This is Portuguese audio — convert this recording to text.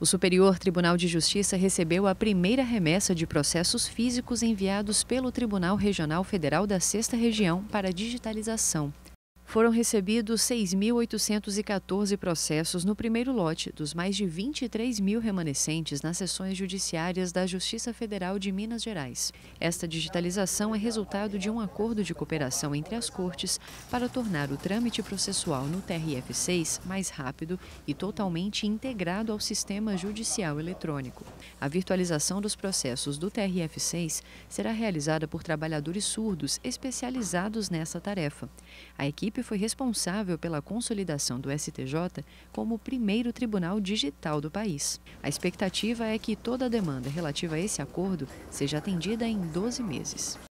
O Superior Tribunal de Justiça recebeu a primeira remessa de processos físicos enviados pelo Tribunal Regional Federal da Sexta Região para digitalização foram recebidos 6.814 processos no primeiro lote dos mais de 23 mil remanescentes nas sessões judiciárias da Justiça Federal de Minas Gerais. Esta digitalização é resultado de um acordo de cooperação entre as cortes para tornar o trâmite processual no TRF6 mais rápido e totalmente integrado ao sistema judicial eletrônico. A virtualização dos processos do TRF6 será realizada por trabalhadores surdos especializados nessa tarefa. A equipe foi responsável pela consolidação do STJ como o primeiro tribunal digital do país. A expectativa é que toda a demanda relativa a esse acordo seja atendida em 12 meses.